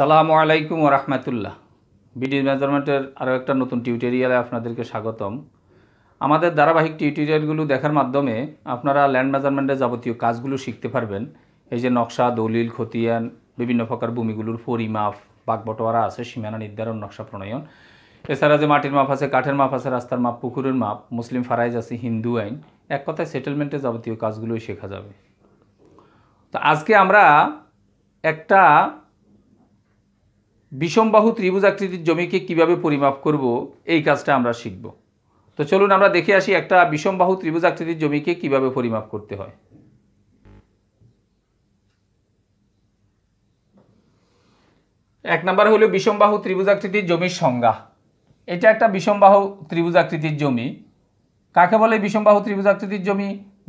সালামু আলাইকুম রহমতুল্লাহ বিডি মেজারমেন্টের আরও একটা নতুন টিউটোরিয়ালে আপনাদেরকে স্বাগতম আমাদের ধারাবাহিক টিউটোরিয়ালগুলো দেখার মাধ্যমে আপনারা ল্যান্ড মেজারমেন্টের যাবতীয় কাজগুলো শিখতে পারবেন এই যে নকশা দলিল খতিয়ান বিভিন্ন প্রকার ভূমিগুলোর পরিমাপ বাঘবটোয়ারা আছে সীমানা নির্ধারণ নকশা প্রণয়ন এছাড়া যে মাটির মাপ আছে কাঠের মাপ আছে রাস্তার মাপ পুকুরের মাপ মুসলিম ফারাইজ আছে হিন্দু আইন এক কথায় সেটেলমেন্টের যাবতীয় কাজগুলোই শেখা যাবে তো আজকে আমরা একটা বিষমবাহু ত্রিভুজ আকৃতির জমিকে কিভাবে পরিমাপ করব এই কাজটা আমরা শিখব তো চলুন আমরা দেখে আসি একটা বিষমবাহু ত্রিভুজ আকৃতির জমিকে কিভাবে পরিমাপ করতে হয় এক নাম্বার হলো বিষমবাহু ত্রিভুজ আকৃতির জমির সংজ্ঞা এটা একটা বিষমবাহু ত্রিভুজ আকৃতির জমি কাকে বলে বিষমবাহু ত্রিভুজ আকৃতির জমি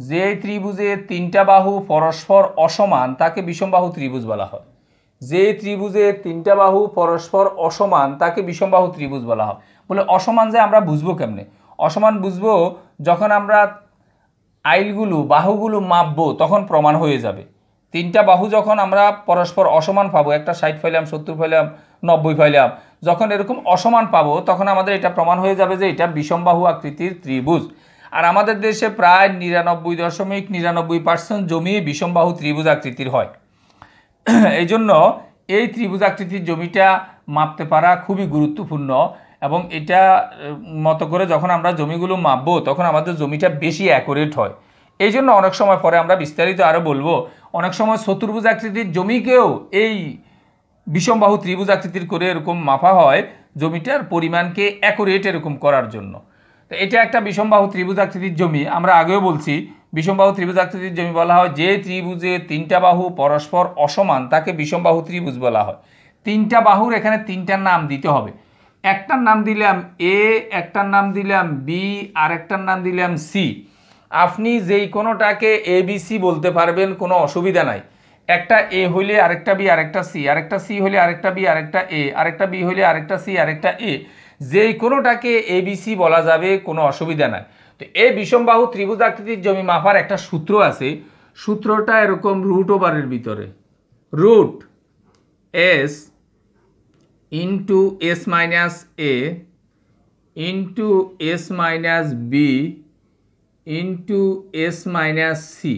যে ত্রিভুজের তিনটা বাহু পরস্পর অসমান তাকে বিষমবাহু ত্রিভুজ বলা হয় যে ত্রিভুজের তিনটা বাহু পরস্পর অসমান তাকে বিষমবাহু ত্রিভুজ বলা হয় বলে অসমান যে আমরা বুঝবো কেমনে অসমান বুঝবো যখন আমরা আইলগুলো বাহুগুলো মাপবো তখন প্রমাণ হয়ে যাবে তিনটা বাহু যখন আমরা পরস্পর অসমান পাবো একটা ষাট ফাইলাম সত্তর ফাইলাম নব্বই ফাইলাম যখন এরকম অসমান পাবো তখন আমাদের এটা প্রমাণ হয়ে যাবে যে এটা বিষমবাহু আকৃতির ত্রিভুজ আর আমাদের দেশে প্রায় নিরানব্বই দশমিক নিরানব্বই পার্সেন্ট জমি বিষমবাহু ত্রিভুজ আকৃতির হয় এই জন্য এই ত্রিভুজাকৃতির জমিটা মাপতে পারা খুবই গুরুত্বপূর্ণ এবং এটা মতো করে যখন আমরা জমিগুলো মাপবো তখন আমাদের জমিটা বেশি অ্যাকোরেট হয় এই জন্য অনেক সময় পরে আমরা বিস্তারিত আরও বলবো অনেক সময় চতুর্ভুজ আকৃতির জমিকেও এই বিষমবাহু ত্রিভুজ আকৃতির করে এরকম মাপা হয় জমিটার পরিমাণকে অ্যাকোরেট এরকম করার জন্য তো এটা একটা বিষমবাহু ত্রিভুজ আকৃতির জমি আমরা আগেও বলছি বিষমবাহু আকৃতির জমি বলা হয় যে ত্রিভুজে তিনটা বাহু পরস্পর অসমান তাকে বিষমবাহু ত্রিভুজ বলা হয় তিনটা বাহুর এখানে তিনটার নাম দিতে হবে একটার নাম দিলাম এ একটার নাম দিলাম বি আর একটার নাম দিলাম সি আপনি যেই কোনোটাকে এ বি সি বলতে পারবেন কোনো অসুবিধা নাই একটা এ হইলে আরেকটা বি আরেকটা সি আরেকটা সি হলে আরেকটা বি আরেকটা এ আরেকটা বি হলে আরেকটা সি আরেকটা এ যেই কোনোটাকে সি বলা যাবে কোনো অসুবিধা নাই তো এই বিষমবাহু আকৃতির জমি মাফার একটা সূত্র আছে সূত্রটা এরকম রুট ওভারের ভিতরে root S into S minus A into S minus B into S minus C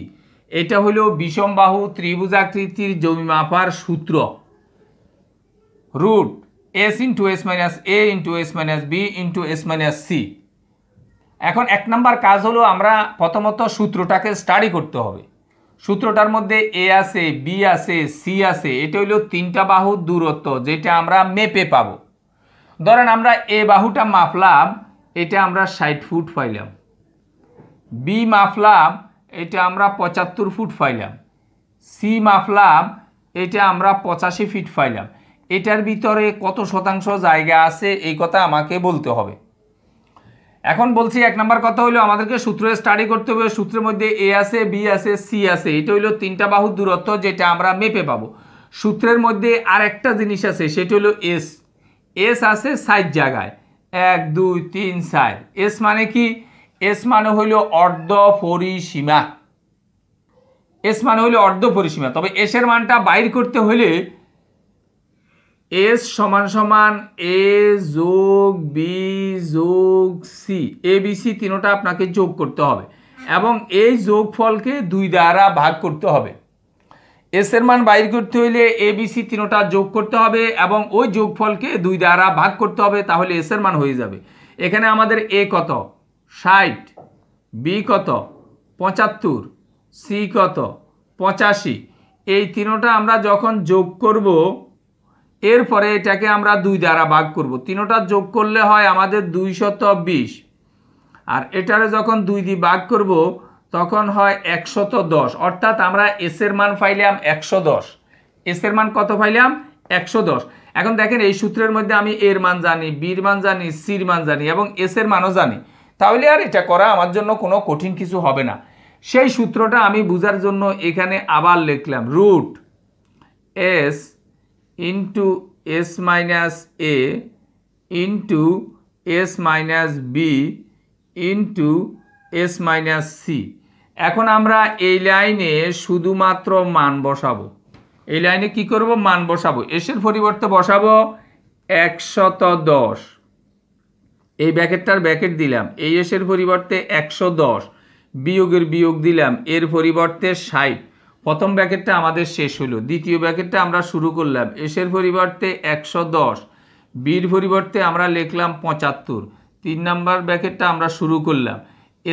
এটা হলো বিষমবাহু ত্রিভুজাকৃতির জমি মাফার সূত্র root S into S minus A into S minus B into S minus C এখন এক নাম্বার কাজ হলো আমরা প্রথমত সূত্রটাকে স্টাডি করতে হবে সূত্রটার মধ্যে এ আছে বি আছে সি আছে এটা হইল তিনটা বাহু দূরত্ব যেটা আমরা মেপে পাবো ধরেন আমরা এ বাহুটা মাফলাম এটা আমরা ষাট ফুট পাইলাম বি মাফলাম এটা আমরা পঁচাত্তর ফুট পাইলাম সি মাফলাম এটা আমরা পঁচাশি ফিট পাইলাম এটার ভিতরে কত শতাংশ জায়গা আছে এই কথা আমাকে বলতে হবে এখন বলছি এক নাম্বার কথা হলো আমাদেরকে সূত্র স্টাডি করতে হবে সূত্রের মধ্যে এ আছে বি আছে সি আছে এটা হলো তিনটা বাহুর দূরত্ব যেটা আমরা মেপে পাবো সূত্রের মধ্যে আর একটা জিনিস আছে সেটা হলো এস এস আছে সাইড জায়গায় এক দুই তিন সাইড এস মানে কি এস মানে হইল অর্ধ পরিসীমা এস মানে হইল অর্ধ পরিসীমা তবে এসের মানটা বাইর করতে হলে এস সমান সমান এ যোগ বি যোগ সি এ বি সি তিনোটা আপনাকে যোগ করতে হবে এবং এই যোগফলকে দুই দ্বারা ভাগ করতে হবে এসের মান বাইর করতে হইলে এ বি সি তিনোটা যোগ করতে হবে এবং ওই যোগফলকে দুই দ্বারা ভাগ করতে হবে তাহলে এসের মান হয়ে যাবে এখানে আমাদের এ কত ষাট বি কত পঁচাত্তর সি কত পঁচাশি এই তিনোটা আমরা যখন যোগ করবো এরপরে এটাকে আমরা দুই দ্বারা ভাগ করব তিনোটা যোগ করলে হয় আমাদের দুইশত বিশ আর এটারে যখন দুই দিয়ে ভাগ করব তখন হয় একশত দশ অর্থাৎ আমরা এসের মান ফাইলাম একশো দশ এসের মান কত ফাইলাম একশো দশ এখন দেখেন এই সূত্রের মধ্যে আমি এর মান জানি বীর মান জানি সির মান জানি এবং এসের মানও জানি তাহলে আর এটা করা আমার জন্য কোনো কঠিন কিছু হবে না সেই সূত্রটা আমি বুঝার জন্য এখানে আবার লিখলাম root S into S minus A into S minus B into S minus C এখন আমরা এই লাইনে শুধুমাত্র মান বসাবো এই লাইনে কি করব মান বসাবো এসের পরিবর্তে বসাবো একশত দশ এই ব্যাকেটটার ব্যাকেট দিলাম এই এসের পরিবর্তে একশো দশ বিয়োগের বিয়োগ দিলাম এর পরিবর্তে ষাট প্রথম ব্যাকেটটা আমাদের শেষ হলো দ্বিতীয় ব্যাকেটটা আমরা শুরু করলাম এসের পরিবর্তে একশো দশ বির পরিবর্তে আমরা লিখলাম পঁচাত্তর তিন নাম্বার ব্যাকেটটা আমরা শুরু করলাম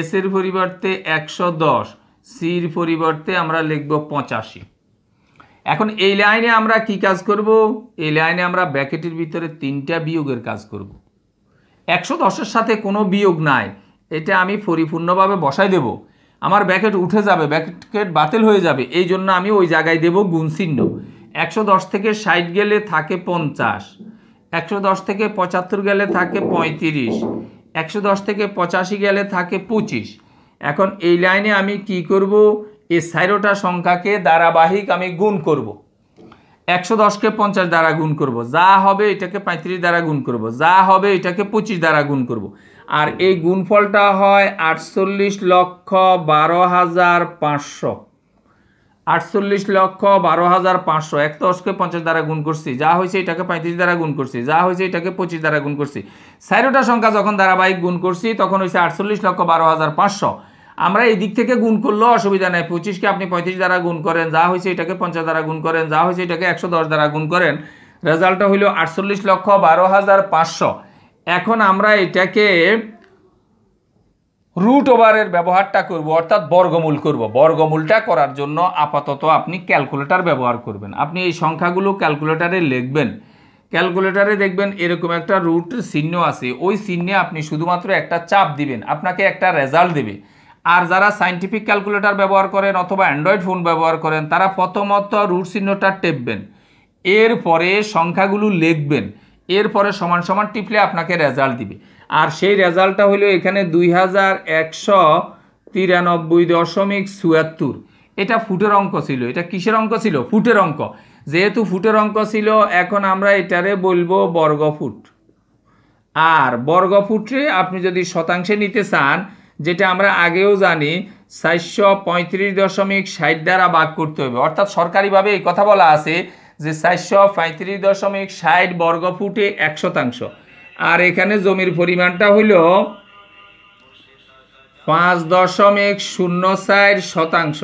এসের পরিবর্তে একশো দশ সির পরিবর্তে আমরা লিখব পঁচাশি এখন এই লাইনে আমরা কি কাজ করব এই লাইনে আমরা ব্যাকেটের ভিতরে তিনটা বিয়োগের কাজ করব। একশো দশের সাথে কোনো বিয়োগ নাই এটা আমি পরিপূর্ণভাবে বসাই দেবো আমার ব্যাকেট উঠে যাবে ব্যাকেট বাতিল হয়ে যাবে এই জন্য আমি ওই জায়গায় দেব গুণচিহ্ন একশো দশ থেকে ষাট গেলে থাকে পঞ্চাশ একশো দশ থেকে পঁচাত্তর গেলে থাকে পঁয়ত্রিশ একশো দশ থেকে পঁচাশি গেলে থাকে পঁচিশ এখন এই লাইনে আমি কি করব এই সাইরোটা সংখ্যাকে ধারাবাহিক আমি গুণ করব। একশো দশকে পঞ্চাশ দ্বারা গুণ করব। যা হবে এটাকে পঁয়ত্রিশ দ্বারা গুণ করব। যা হবে এটাকে পঁচিশ দ্বারা গুণ করব। আর এই গুণফলটা হয় আটচল্লিশ লক্ষ বারো হাজার পাঁচশো আটচল্লিশ লক্ষ বারো হাজার পাঁচশো এক দশকে পঞ্চাশ দ্বারা গুণ করছি যা হয়েছে এটাকে পঁয়ত্রিশ দ্বারা গুণ করছি যা হয়েছে এটাকে পঁচিশ দ্বারা গুণ করছি চারোটা সংখ্যা যখন ধারাবাহিক গুণ করছি তখন হয়েছে আটচল্লিশ লক্ষ বারো হাজার পাঁচশো আমরা এই দিক থেকে গুণ করলেও অসুবিধা নেই পঁচিশকে আপনি পঁয়ত্রিশ দ্বারা গুণ করেন যা হয়েছে এটাকে পঞ্চাশ দ্বারা গুণ করেন যা হয়েছে এটাকে একশো দশ দ্বারা গুণ করেন রেজাল্টটা হইল আটচল্লিশ লক্ষ বারো হাজার পাঁচশো এখন আমরা এটাকে রুট ওভারের ব্যবহারটা করব অর্থাৎ বর্গমূল করব বর্গমূলটা করার জন্য আপাতত আপনি ক্যালকুলেটার ব্যবহার করবেন আপনি এই সংখ্যাগুলো ক্যালকুলেটারে লিখবেন ক্যালকুলেটারে দেখবেন এরকম একটা রুট চিহ্ন আছে ওই চিহ্নে আপনি শুধুমাত্র একটা চাপ দিবেন আপনাকে একটা রেজাল্ট দেবে আর যারা সাইন্টিফিক ক্যালকুলেটার ব্যবহার করেন অথবা অ্যান্ড্রয়েড ফোন ব্যবহার করেন তারা প্রথমত রুট চিহ্নটা টেপবেন এরপরে সংখ্যাগুলো লিখবেন এরপরে সমান সমান টিপলে আপনাকে রেজাল্ট দিবে আর সেই রেজাল্টটা হলো এখানে দুই হাজার একশো তিরানব্বই দশমিক ছুয়াত্তর এটা ফুটের অঙ্ক ছিল এটা কিসের অঙ্ক ছিল ফুটের অঙ্ক যেহেতু ফুটের অঙ্ক ছিল এখন আমরা এটারে বলবো বর্গফুট আর বর্গফুটে আপনি যদি শতাংশে নিতে চান যেটা আমরা আগেও জানি চারশো পঁয়ত্রিশ দশমিক ষাট দ্বারা ভাগ করতে হবে অর্থাৎ সরকারিভাবে এই কথা বলা আছে যে চারশো পঁয়ত্রিশ দশমিক ষাট বর্গ ফুটে এক শতাংশ আর এখানে জমির পরিমাণটা হইল পাঁচ দশমিক শূন্য চার শতাংশ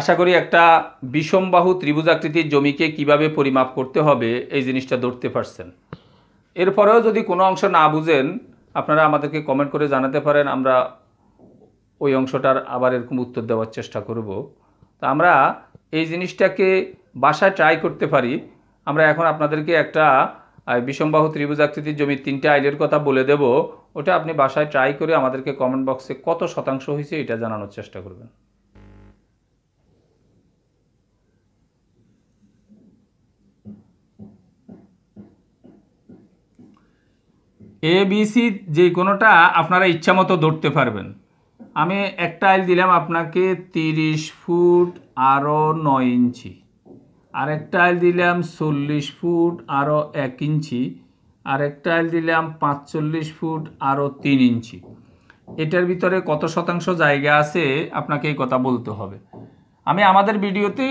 আশা করি একটা বিষমবাহু ত্রিভুজাকৃতির জমিকে কিভাবে পরিমাপ করতে হবে এই জিনিসটা ধরতে পারছেন এরপরেও যদি কোনো অংশ না বুঝেন আপনারা আমাদেরকে কমেন্ট করে জানাতে পারেন আমরা ওই অংশটার আবার এরকম উত্তর দেওয়ার চেষ্টা করব তা আমরা এই জিনিসটাকে বাসায় ট্রাই করতে পারি আমরা এখন আপনাদেরকে একটা বিষমবাহু ত্রিভুজাকৃতির জমির তিনটে আইলের কথা বলে দেব ওটা আপনি বাসায় ট্রাই করে আমাদেরকে কমেন্ট বক্সে কত শতাংশ হয়েছে এটা জানানোর চেষ্টা করবেন এ বি সি যে কোনোটা আপনারা ইচ্ছা মতো ধরতে পারবেন আমি একটা আইল দিলাম আপনাকে তিরিশ ফুট আরও নয় ইঞ্চি আরেকটা আইল দিলাম চল্লিশ ফুট আরও এক ইঞ্চি আরেকটা আইল দিলাম পাঁচচল্লিশ ফুট আরও তিন ইঞ্চি এটার ভিতরে কত শতাংশ জায়গা আছে আপনাকে এই কথা বলতে হবে আমি আমাদের ভিডিওতে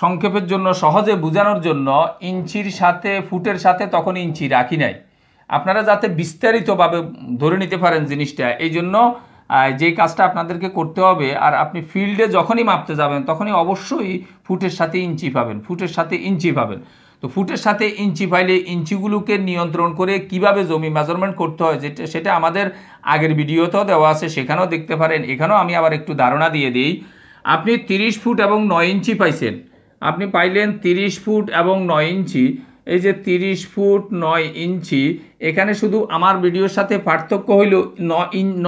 সংক্ষেপের জন্য সহজে বোঝানোর জন্য ইঞ্চির সাথে ফুটের সাথে তখন ইঞ্চি রাখি নাই আপনারা যাতে বিস্তারিতভাবে ধরে নিতে পারেন জিনিসটা এই জন্য যে কাজটা আপনাদেরকে করতে হবে আর আপনি ফিল্ডে যখনই মাপতে যাবেন তখনই অবশ্যই ফুটের সাথে ইঞ্চি পাবেন ফুটের সাথে ইঞ্চি পাবেন তো ফুটের সাথে ইঞ্চি পাইলে ইঞ্চিগুলোকে নিয়ন্ত্রণ করে কিভাবে জমি মেজারমেন্ট করতে হয় যেটা সেটা আমাদের আগের ভিডিওতেও দেওয়া আছে সেখানেও দেখতে পারেন এখানেও আমি আবার একটু ধারণা দিয়ে দিই আপনি 30 ফুট এবং নয় ইঞ্চি পাইছেন আপনি পাইলেন 30 ফুট এবং নয় ইঞ্চি এই যে তিরিশ ফুট নয় ইঞ্চি এখানে শুধু আমার ভিডিওর সাথে পার্থক্য হইল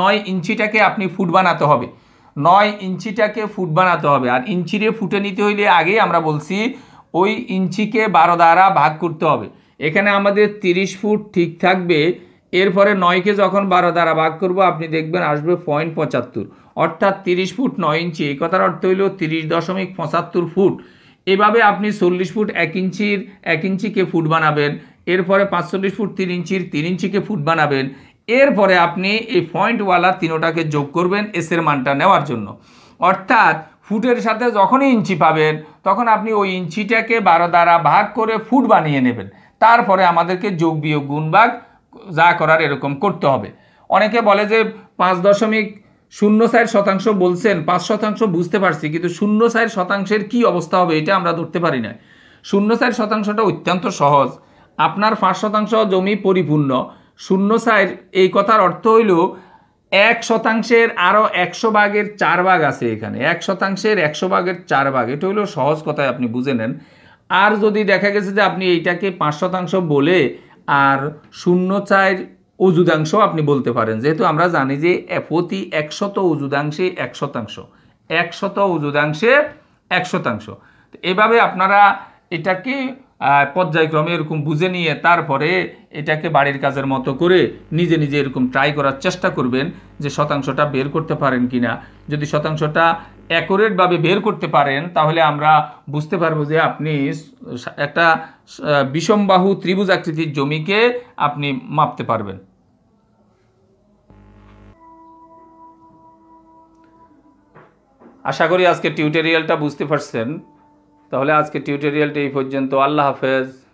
নয় ইঞ্চিটাকে আপনি ফুট বানাতে হবে নয় ইঞ্চিটাকে ফুট বানাতে হবে আর ইঞ্চিরে ফুটে নিতে হইলে আগে আমরা বলছি ওই ইঞ্চিকে বারো দ্বারা ভাগ করতে হবে এখানে আমাদের 30 ফুট ঠিক থাকবে এরপরে নয়কে যখন বারো দ্বারা ভাগ করব আপনি দেখবেন আসবে পয়েন্ট পঁচাত্তর অর্থাৎ 30 ফুট নয় ইঞ্চি এই কথার অর্থ হইল তিরিশ দশমিক পঁচাত্তর ফুট এভাবে আপনি চল্লিশ ফুট এক ইঞ্চির এক ইঞ্চিকে ফুট বানাবেন এরপরে পাঁচচল্লিশ ফুট তিন ইঞ্চির তিন ইঞ্চিকে ফুট বানাবেন এরপরে আপনি এই পয়েন্টওয়ালা তিনোটাকে যোগ করবেন এসের মানটা নেওয়ার জন্য অর্থাৎ ফুটের সাথে যখনই ইঞ্চি পাবেন তখন আপনি ওই ইঞ্চিটাকে বারো দ্বারা ভাগ করে ফুট বানিয়ে নেবেন তারপরে আমাদেরকে যোগ বিয়োগ গুণভাগ যা করার এরকম করতে হবে অনেকে বলে যে পাঁচ দশমিক শূন্য চার শতাংশ বলছেন পাঁচ শতাংশ বুঝতে পারছি কিন্তু শূন্য চার শতাংশের কি অবস্থা হবে এটা আমরা ধরতে পারি না শূন্য চার শতাংশটা অত্যন্ত সহজ আপনার পাঁচ শতাংশ জমি পরিপূর্ণ শূন্য চার এই কথার অর্থ হইল এক শতাংশের আরও একশো ভাগের চার ভাগ আছে এখানে এক শতাংশের একশো ভাগের চার ভাগ এটা হলো সহজ কথায় আপনি বুঝে নেন আর যদি দেখা গেছে যে আপনি এইটাকে পাঁচ শতাংশ বলে আর শূন্য চার অজুদাংশ আপনি বলতে পারেন যেহেতু আমরা জানি যে প্রতি একশত অজুদাংশে এক শতাংশ একশত অজুদাংশে এক শতাংশ এভাবে আপনারা এটাকে পর্যায়ক্রমে এরকম বুঝে নিয়ে তারপরে এটাকে বাড়ির কাজের মতো করে নিজে নিজে এরকম ট্রাই করার চেষ্টা করবেন যে শতাংশটা বের করতে পারেন কি না যদি শতাংশটা অ্যাকোরেটভাবে বের করতে পারেন তাহলে আমরা বুঝতে পারবো যে আপনি একটা বিষমবাহু ত্রিভুজ আকৃতির জমিকে আপনি মাপতে পারবেন আশা করি আজকে টিউটোরিয়ালটা বুঝতে পারছেন তাহলে আজকে টিউটোরিয়াল এই পর্যন্ত আল্লাহ হাফেজ